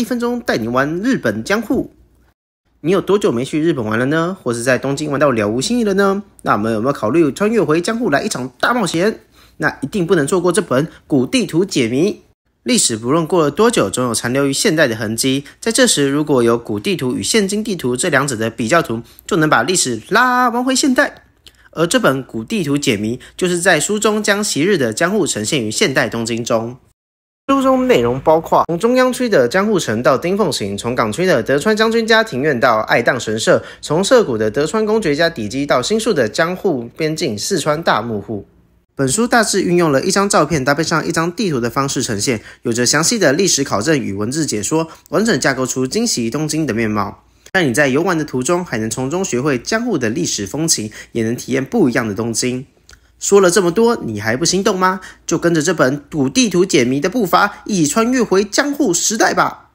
一分钟带你玩日本江户，你有多久没去日本玩了呢？或是在东京玩到了无新意了呢？那我们有没有考虑穿越回江户来一场大冒险？那一定不能错过这本古地图解谜。历史不论过了多久，总有残留于现代的痕迹。在这时，如果有古地图与现今地图这两者的比较图，就能把历史拉回现代。而这本古地图解谜，就是在书中将昔日的江户呈现于现代东京中。书中内容包括从中央区的江户城到丁奉行，从港区的德川将军家庭院到爱宕神社，从涩谷的德川公爵家邸基到新宿的江户边境四川大木户。本书大致运用了一张照片搭配上一张地图的方式呈现，有着详细的历史考证与文字解说，完整架构出惊喜东京的面貌，让你在游玩的途中还能从中学会江户的历史风情，也能体验不一样的东京。说了这么多，你还不心动吗？就跟着这本古地图解谜的步伐，一起穿越回江户时代吧！